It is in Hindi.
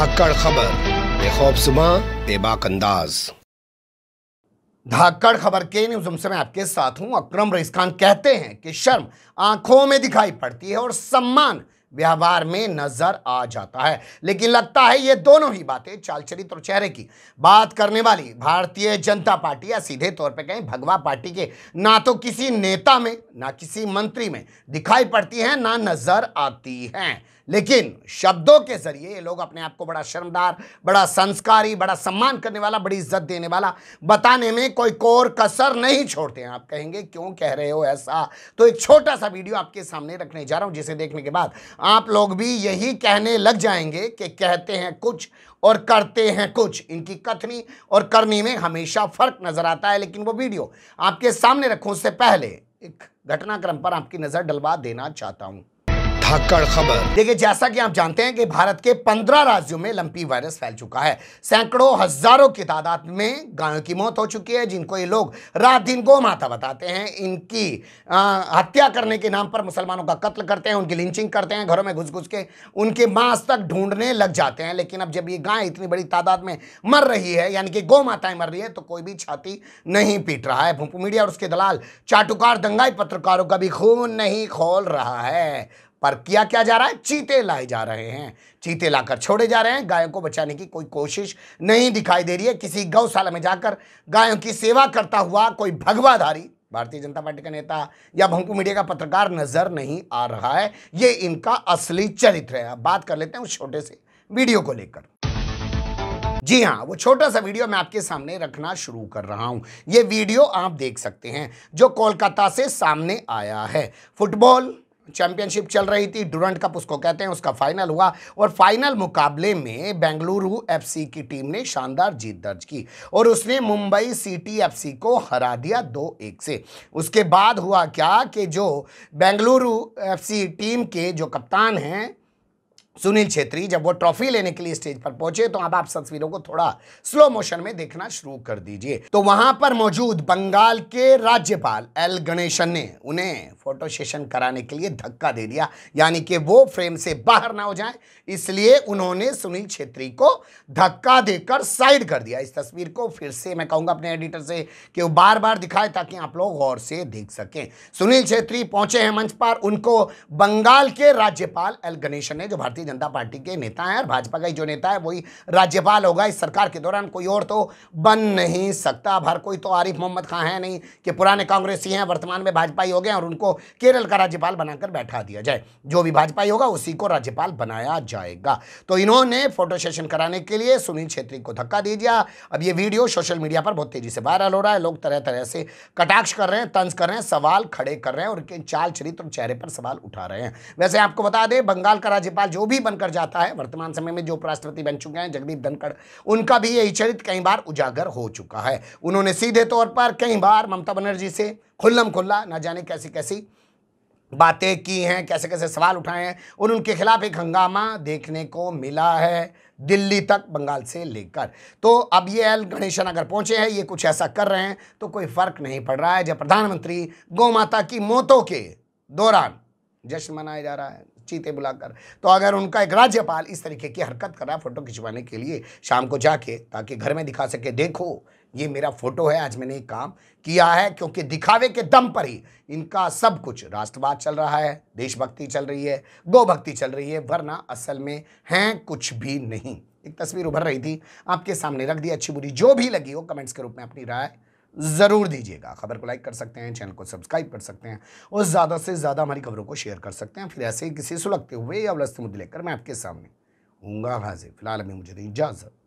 धाकड़ खबर बेखौफ सुबह बेबाक अंदाज धाकड़ खबर के न्यूज मैं आपके साथ हूं अक्रम रईस खान कहते हैं कि शर्म आंखों में दिखाई पड़ती है और सम्मान व्यवहार में नजर आ जाता है लेकिन लगता है ये दोनों ही बातें चाल चरित्र चेहरे की बात करने वाली भारतीय जनता पार्टी या सीधे तौर पे कहें भगवा पार्टी के ना तो किसी नेता में ना किसी मंत्री में दिखाई पड़ती है ना नजर आती हैं लेकिन शब्दों के जरिए ये लोग अपने आप को बड़ा शर्मदार बड़ा संस्कारी बड़ा सम्मान करने वाला बड़ी इज्जत देने वाला बताने में कोई कोर कसर नहीं छोड़ते हैं आप कहेंगे क्यों कह रहे हो ऐसा तो एक छोटा सा वीडियो आपके सामने रखने जा रहा हूं जिसे देखने के बाद आप लोग भी यही कहने लग जाएंगे कि कहते हैं कुछ और करते हैं कुछ इनकी कथनी और करनी में हमेशा फर्क नज़र आता है लेकिन वो वीडियो आपके सामने रखूँ उससे पहले एक घटनाक्रम पर आपकी नज़र डलवा देना चाहता हूँ धाकड़ खबर देखिए जैसा कि आप जानते हैं कि भारत के 15 राज्यों में लंपी वायरस फैल चुका है सैकड़ों हजारों की तादाद में गायों की मौत हो चुकी है जिनको ये लोग रात दिन गो माता बताते हैं इनकी आ, हत्या करने के नाम पर मुसलमानों का कत्ल करते हैं उनकी लिंचिंग करते हैं घरों में घुस घुस के उनके मांस तक ढूंढने लग जाते हैं लेकिन अब जब ये गाय इतनी बड़ी तादाद में मर रही है यानी कि गौ माताएं मर रही है तो कोई भी छाती नहीं पीट रहा है भूपू मीडिया और उसके दलाल चाटुकार दंगाई पत्रकारों का भी खून नहीं खोल रहा है पर किया क्या जा रहा है चीते लाए जा रहे हैं चीते लाकर छोड़े जा रहे हैं गायों को बचाने की कोई कोशिश नहीं दिखाई दे रही है किसी गौशाला में जाकर गायों की सेवा करता हुआ कोई भगवाधारी भारतीय जनता पार्टी का नेता या भंकू मीडिया का पत्रकार नजर नहीं आ रहा है ये इनका असली चरित्र है अब बात कर लेते हैं उस छोटे से वीडियो को लेकर जी हाँ वो छोटा सा वीडियो मैं आपके सामने रखना शुरू कर रहा हूं ये वीडियो आप देख सकते हैं जो कोलकाता से सामने आया है फुटबॉल चैंपियनशिप चल रही थी डुरंट कप उसको कहते हैं उसका फाइनल हुआ और फाइनल मुकाबले में बेंगलुरु एफसी की टीम ने शानदार जीत दर्ज की और उसने मुंबई सिटी एफसी को हरा दिया दो एक से उसके बाद हुआ क्या कि जो बेंगलुरु एफसी टीम के जो कप्तान हैं सुनील छेत्री जब वो ट्रॉफी लेने के लिए स्टेज पर पहुंचे तो अब आप तस्वीरों को थोड़ा स्लो मोशन में देखना शुरू कर दीजिए तो वहां पर मौजूद बंगाल के राज्यपाल एल गणेशन ने उन्हें फोटो सेशन कराने के लिए धक्का दे दिया यानी कि वो फ्रेम से बाहर ना हो जाए इसलिए उन्होंने सुनील छेत्री को धक्का देकर साइड कर दिया इस तस्वीर को फिर से मैं कहूंगा अपने एडिटर से कि वो बार बार दिखाए ताकि आप लोग गौर से देख सकें सुनील छेत्री पहुंचे हैं मंच पर उनको बंगाल के राज्यपाल एल गणेशन ने जो भारतीय भारतीय जनता पार्टी के नेता हैं और भाजपा का ही जो नेता है वही राज्यपाल होगा इस सरकार के दौरान कोई और तो बन नहीं सकता अब हर कोई तो आरिफ मोहम्मद खां है नहीं कि पुराने कांग्रेसी हैं वर्तमान में भाजपा ही हो गए और उनको केरल का राज्यपाल बनाकर बैठा दिया जाए जो भी भाजपाई होगा उसी को राज्यपाल बनाया जाएगा तो इन्होंने फोटो सेशन कराने के लिए सुनील छेत्री को धक्का दे दिया अब ये वीडियो सोशल मीडिया पर बहुत तेजी से वायरल हो रहा है लोग तरह तरह से कटाक्ष कर रहे हैं तंज कर रहे हैं सवाल खड़े कर रहे हैं और उनके चाल चरित्र चेहरे पर सवाल उठा रहे हैं वैसे आपको बता दें बंगाल का राज्यपाल जो भी बनकर जाता है वर्तमान समय में जो उपराष्ट्रपति बन चुके हैं जगदीप धनखड़ उनका भी यही चरित्र कई बार उजागर हो चुका है उन्होंने सीधे तौर पर कई बार ममता बनर्जी से खुल्लम खुल्ला ना जाने कैसी कैसी बातें की हैं कैसे कैसे सवाल उठाए हैं और उनके खिलाफ एक हंगामा देखने को मिला है दिल्ली तक बंगाल से लेकर तो अब ये एल गणेशन अगर पहुंचे हैं ये कुछ ऐसा कर रहे हैं तो कोई फर्क नहीं पड़ रहा है जब प्रधानमंत्री गौ माता की मौतों के दौरान जश्न मनाया जा रहा है चीते बुलाकर तो अगर उनका एक राज्यपाल इस तरीके की हरकत कर रहा है फ़ोटो खिंचवाने के लिए शाम को जाके ताकि घर में दिखा सके देखो ये मेरा फोटो है आज मैंने ये काम किया है क्योंकि दिखावे के दम पर ही इनका सब कुछ राष्ट्रवाद चल रहा है देशभक्ति चल रही है गोभक्ति चल रही है वरना असल में हैं कुछ भी नहीं एक तस्वीर उभर रही थी आपके सामने रख दी अच्छी बुरी जो भी लगी हो कमेंट्स के रूप में अपनी राय ज़रूर दीजिएगा खबर को लाइक कर सकते हैं चैनल को सब्सक्राइब कर सकते हैं और ज़्यादा से ज़्यादा हमारी खबरों को शेयर कर सकते हैं फिर ऐसे ही किसी सुलगते हुए या वलस्त मुद्दे लेकर मैं आपके सामने हूँगा हाजिर फिलहाल अभी मुझे इजाज़त